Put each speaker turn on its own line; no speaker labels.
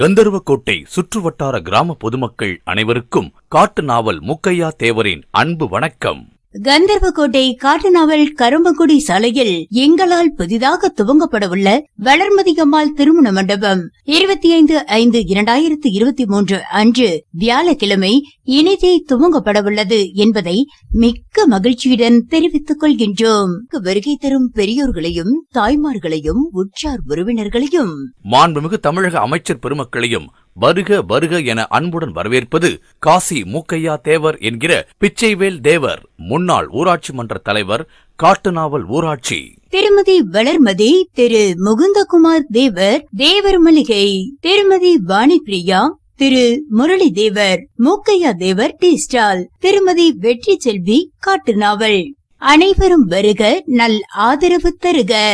கந்தர்வக்கோட்டை சுற்றுவட்டார கிராம பொதுமக்கள் அனைவருக்கும் காட்டு நாவல் முக்கையா தேவரின் அன்பு வணக்கம்
கந்தர்வகோட்டை காட்டுநாவல் கரும்பங்குடி சாலையில் எங்களால் புதிதாக துவங்கப்படவுள்ள வளர்மதிகம்மாள் திருமண மண்டபம் இருபத்தி ஐந்து ஐந்து இரண்டாயிரத்தி இருபத்தி மூன்று அன்று வியாழக்கிழமை இனிதே துவங்கப்படவுள்ளது என்பதை மிக்க மகிழ்ச்சியுடன் தெரிவித்துக் கொள்கின்றோம் வருகை தரும் பெரியோர்களையும் தாய்மார்களையும் உற்றார் உறவினர்களையும்
மாண்புமிகு தமிழக அமைச்சர் பெருமக்களையும் வருக வருக என அன்புடன் வரவேற்பது காசி மூக்கையா தேவர் என்கிற பிச்சைவேல் தேவர் முன்னாள் ஊராட்சி மன்ற தலைவர் காட்டுநாவல் ஊராட்சி
திருமதி வளர்மதி திரு முகுந்தகுமார் தேவர் தேவர் மளிகை திருமதி வாணிப்பிரியா திரு முரளி தேவர் மூக்கையா தேவர் டி ஸ்டால் திருமதி வெற்றி செல்வி காட்டுநாவல் அனைவரும் வருக நல் ஆதரவு தருக